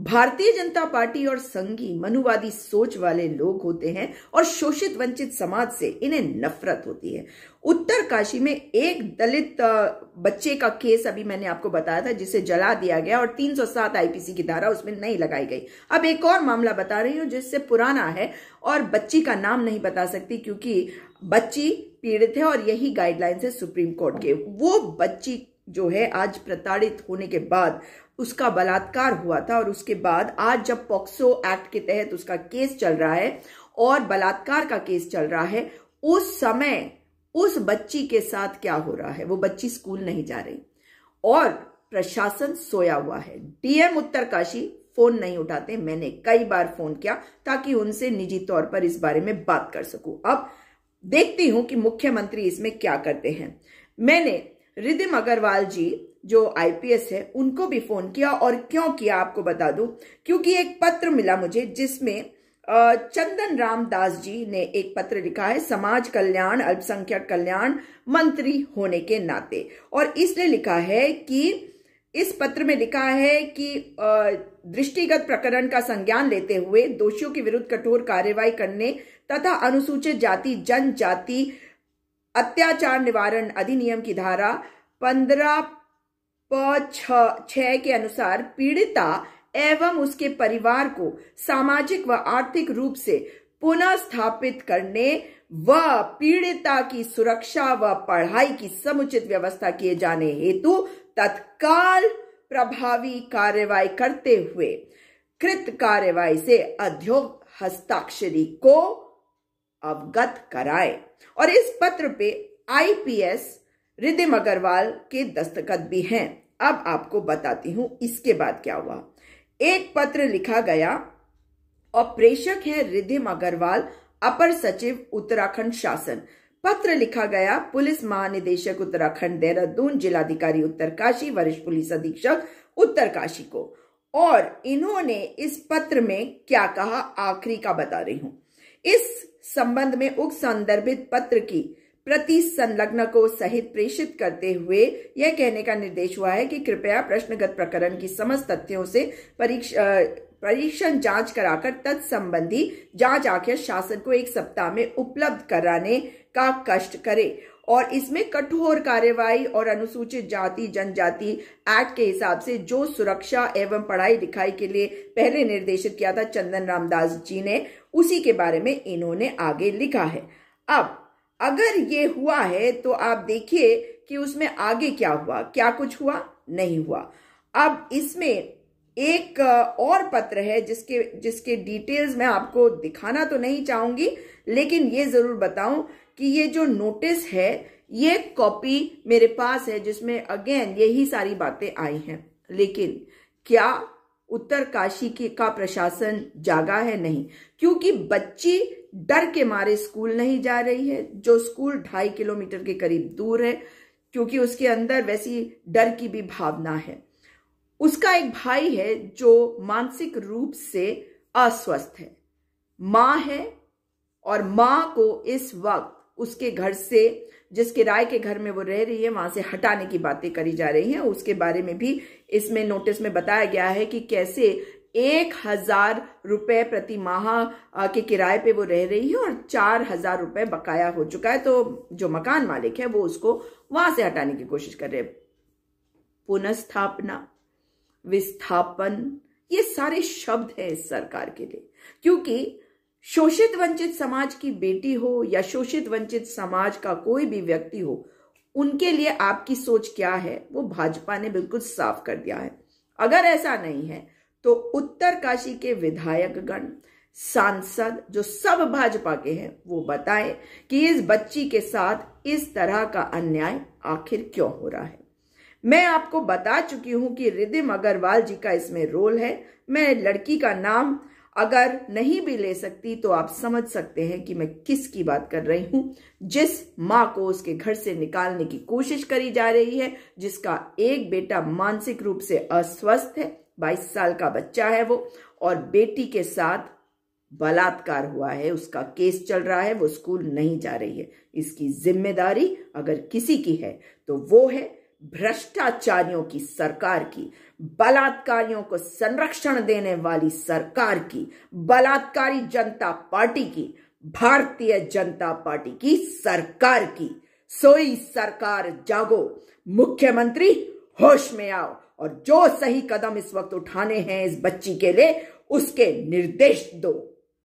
भारतीय जनता पार्टी और संघी मनुवादी सोच वाले लोग होते हैं और शोषित वंचित समाज से इन्हें नफरत होती है उत्तर काशी में एक दलित बच्चे का केस अभी मैंने आपको बताया था जिसे जला दिया गया और 307 आईपीसी की धारा उसमें नहीं लगाई गई अब एक और मामला बता रही हूं जिससे पुराना है और बच्ची का नाम नहीं बता सकती क्योंकि बच्ची पीड़ित है और यही गाइडलाइंस है सुप्रीम कोर्ट के वो बच्ची जो है आज प्रताड़ित होने के बाद उसका बलात्कार हुआ था और उसके बाद आज जब पॉक्सो एक्ट के तहत उसका केस चल रहा है और बलात्कार का केस चल रहा है उस समय उस बच्ची के साथ क्या हो रहा है वो बच्ची स्कूल नहीं जा रही और प्रशासन सोया हुआ है डीएम उत्तरकाशी फोन नहीं उठाते मैंने कई बार फोन किया ताकि उनसे निजी तौर पर इस बारे में बात कर सकूं अब देखती हूं कि मुख्यमंत्री इसमें क्या करते हैं मैंने रिदिम अग्रवाल जी जो आईपीएस है उनको भी फोन किया और क्यों किया आपको बता दूं क्योंकि एक पत्र मिला मुझे जिसमें चंदन राम दास जी ने एक पत्र लिखा है समाज कल्याण अल्पसंख्यक कल्याण मंत्री होने के नाते और इसलिए लिखा है कि इस पत्र में लिखा है कि दृष्टिगत प्रकरण का संज्ञान लेते हुए दोषियों के विरुद्ध कठोर कार्रवाई करने तथा अनुसूचित जाति जनजाति अत्याचार निवारण अधिनियम की धारा पंद्रह प छ के अनुसार पीड़िता एवं उसके परिवार को सामाजिक व आर्थिक रूप से पुनः स्थापित करने व पीड़िता की सुरक्षा व पढ़ाई की समुचित व्यवस्था किए जाने हेतु तत्काल प्रभावी कार्रवाई करते हुए कृत कार्रवाई से अध्योग हस्ताक्षरी को अवगत कराए और इस पत्र पे आईपीएस रिदिम अग्रवाल के दस्तखत भी हैं अब आपको बताती हूं इसके बाद क्या हुआ एक पत्र लिखा गया और प्रेषक है रिदिम अग्रवाल अपर सचिव उत्तराखंड शासन पत्र लिखा गया पुलिस महानिदेशक उत्तराखंड देहरादून जिलाधिकारी उत्तरकाशी वरिष्ठ पुलिस अधीक्षक उत्तरकाशी को और इन्होंने इस पत्र में क्या कहा आखिरी का बता रही हूं इस संबंध में उक्त संदर्भित पत्र की प्रति संलग्न को सहित प्रेषित करते हुए यह कहने का निर्देश हुआ है कि कृपया प्रश्नगत प्रकरण की समस्त तथ्यों से परीक्षण जांच कराकर तत्संबंधी जांच आखिर शासन को एक सप्ताह में उपलब्ध कराने का कष्ट करे और इसमें कठोर कार्यवाही और अनुसूचित जाति जनजाति एक्ट के हिसाब से जो सुरक्षा एवं पढ़ाई लिखाई के लिए पहले निर्देशित किया था चंदन रामदास जी ने उसी के बारे में इन्होंने आगे लिखा है अब अगर ये हुआ है तो आप देखिए कि उसमें आगे क्या हुआ क्या कुछ हुआ नहीं हुआ अब इसमें एक और पत्र है जिसके जिसके डिटेल्स मैं आपको दिखाना तो नहीं चाहूंगी लेकिन ये जरूर बताऊं कि ये जो नोटिस है ये कॉपी मेरे पास है जिसमें अगेन यही सारी बातें आई हैं लेकिन क्या उत्तर काशी के का प्रशासन जागा है नहीं क्योंकि बच्ची डर के मारे स्कूल नहीं जा रही है जो स्कूल ढाई किलोमीटर के करीब दूर है क्योंकि उसके अंदर वैसी डर की भी भावना है उसका एक भाई है जो मानसिक रूप से अस्वस्थ है माँ है और माँ को इस वक्त उसके घर से जिस किराए के घर में वो रह रही है वहां से हटाने की बातें करी जा रही हैं उसके बारे में भी इसमें नोटिस में बताया गया है कि कैसे एक हजार रुपये प्रति माह के किराए पे वो रह रही है और चार हजार रुपये बकाया हो चुका है तो जो मकान मालिक है वो उसको वहां से हटाने की कोशिश कर रहे पुनस्थापना विस्थापन ये सारे शब्द हैं इस सरकार के लिए क्योंकि शोषित वंचित समाज की बेटी हो या शोषित वंचित समाज का कोई भी व्यक्ति हो उनके लिए आपकी सोच क्या है वो भाजपा ने बिल्कुल साफ कर दिया है अगर ऐसा नहीं है तो उत्तर काशी के विधायकगण सांसद जो सब भाजपा के हैं वो बताएं कि इस बच्ची के साथ इस तरह का अन्याय आखिर क्यों हो रहा है मैं आपको बता चुकी हूं कि रिदिम अग्रवाल जी का इसमें रोल है मैं लड़की का नाम अगर नहीं भी ले सकती तो आप समझ सकते हैं कि मैं किसकी बात कर रही हूं जिस माँ को उसके घर से निकालने की कोशिश करी जा रही है जिसका एक बेटा मानसिक रूप से अस्वस्थ है बाईस साल का बच्चा है वो और बेटी के साथ बलात्कार हुआ है उसका केस चल रहा है वो स्कूल नहीं जा रही है इसकी जिम्मेदारी अगर किसी की है तो वो है भ्रष्टाचारियों की सरकार की बलात्कारियों को संरक्षण देने वाली सरकार की बलात्कारी जनता पार्टी की भारतीय जनता पार्टी की सरकार की सोई सरकार जागो मुख्यमंत्री होश में आओ और जो सही कदम इस वक्त उठाने हैं इस बच्ची के लिए उसके निर्देश दो